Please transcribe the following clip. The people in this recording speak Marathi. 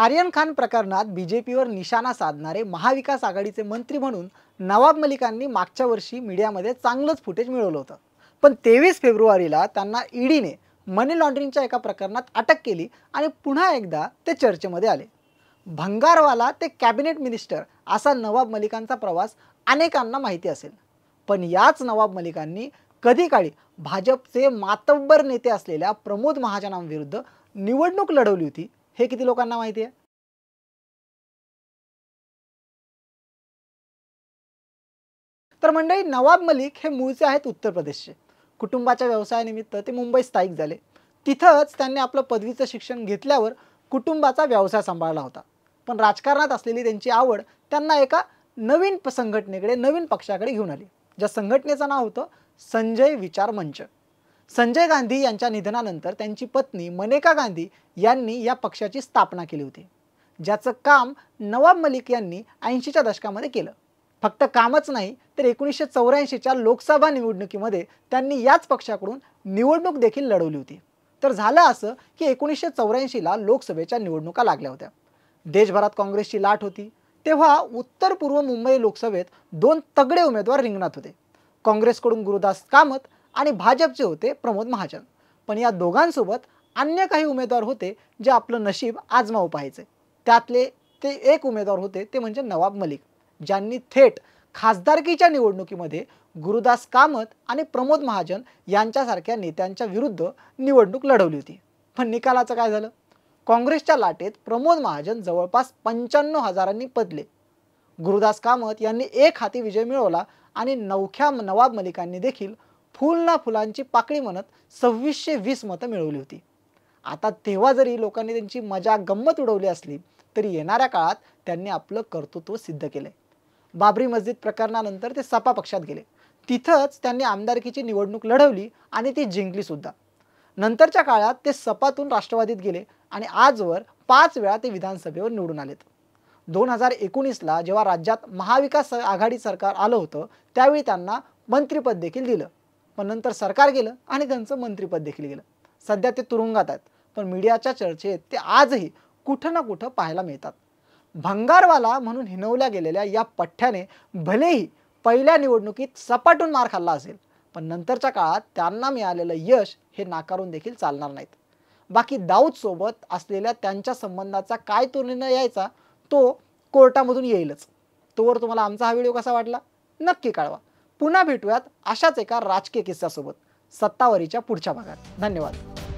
आर्यन खान प्रकरणात बी जे पीवर निशाणा साधणारे महाविकास आघाडीचे मंत्री म्हणून नवाब मलिकांनी मागच्या वर्षी मीडियामध्ये चांगलंच फुटेज मिळवलं होतं पण तेवीस फेब्रुवारीला त्यांना ईडीने मनी लॉन्ड्रिंगच्या एका प्रकरणात अटक केली आणि पुन्हा एकदा ते चर्चेमध्ये आले भंगारवाला ते कॅबिनेट मिनिस्टर असा नवाब मलिकांचा प्रवास अनेकांना माहिती असेल पण याच नवाब मलिकांनी कधी काळी भाजपचे मातब्बर नेते असलेल्या प्रमोद महाजनांविरुद्ध निवडणूक लढवली होती हे किती लोकांना माहिती आहे तर मंडळी नवाब मलिक हे मूळचे आहेत उत्तर प्रदेशचे कुटुंबाच्या व्यवसायानिमित्त ते मुंबई स्थायिक झाले तिथंच त्यांनी आपलं पदवीचं शिक्षण घेतल्यावर कुटुंबाचा व्यवसाय सांभाळला होता पण राजकारणात असलेली त्यांची आवड त्यांना एका नवीन संघटनेकडे नवीन पक्षाकडे घेऊन आली ज्या संघटनेचं नाव होतं संजय विचार मंच संजय गांधी यांच्या निधनानंतर त्यांची पत्नी मनेका गांधी यांनी या पक्षाची स्थापना केली होती ज्याचं काम नवाब मलिक यांनी ऐंशीच्या दशकामध्ये केलं फक्त कामच नाही तर एकोणीसशे चौऱ्याऐंशीच्या लोकसभा निवडणुकीमध्ये त्यांनी याच पक्षाकडून निवडणूक देखील लढवली होती तर झालं असं की एकोणीसशे चौऱ्याऐंशीला लोकसभेच्या निवडणुका लागल्या होत्या देशभरात काँग्रेसची लाट होती तेव्हा उत्तर पूर्व मुंबई लोकसभेत दोन तगडे उमेदवार रिंगणात होते काँग्रेसकडून गुरुदास कामत आणि भाजपचे होते प्रमोद महाजन पण या दोघांसोबत अन्य काही उमेदवार होते जे आपलं नशीब आजमावू पाहायचे त्यातले ते एक उमेदवार होते ते म्हणजे नवाब मलिक ज्यांनी थेट खासदारकीच्या निवडणुकीमध्ये गुरुदास कामत आणि प्रमोद महाजन यांच्यासारख्या नेत्यांच्या विरुद्ध निवडणूक लढवली होती पण निकालाचं काय झालं काँग्रेसच्या लाटेत प्रमोद महाजन जवळपास पंच्याण्णव हजारांनी पदले गुरुदास कामत यांनी एक हाती विजय मिळवला आणि नवख्या नवाब मलिकांनी देखील फुल ना फुलांची पाकळी म्हणत सव्वीसशे वीस मतं मिळवली होती आता तेव्हा जरी लोकांनी त्यांची मजा गंमत उडवली असली तरी येणाऱ्या काळात त्यांनी आपलं कर्तृत्व सिद्ध केले बाबरी मस्जिद प्रकरणानंतर ते सपा पक्षात गेले तिथंच त्यांनी आमदारकीची निवडणूक लढवली आणि ती जिंकलीसुद्धा नंतरच्या काळात ते सपातून राष्ट्रवादीत गेले आणि आजवर पाच वेळा ते विधानसभेवर निवडून आलेत दोन हजार एकोणीसला जेव्हा राज्यात महाविकास आघाडी सरकार आलं होतं त्यावेळी त्यांना मंत्रिपद देखील दिलं पण नंतर सरकार गेलं आणि त्यांचं मंत्रिपद देखील गेलं सध्या ते तुरुंगात आहेत पण मीडियाच्या चर्चेत ते आजही कुठं ना कुठं पाहायला मिळतात भंगारवाला म्हणून हिनवल्या गेलेल्या या पठ्ठ्याने भलेही पहिल्या निवडणुकीत सपाटून मार खाल्ला असेल पण नंतरच्या काळात त्यांना मिळालेलं यश हे नाकारून देखील चालणार नाहीत बाकी दाऊदसोबत असलेल्या त्यांच्या संबंधाचा काय तो निर्णय यायचा तो कोर्टामधून येईलच तोवर तुम्हाला आमचा हा व्हिडिओ कसा वाटला नक्की कळवा पुन्हा भेटूयात अशाच एका राजकीय किस्स्यासोबत सत्तावरीच्या पुढच्या भागात धन्यवाद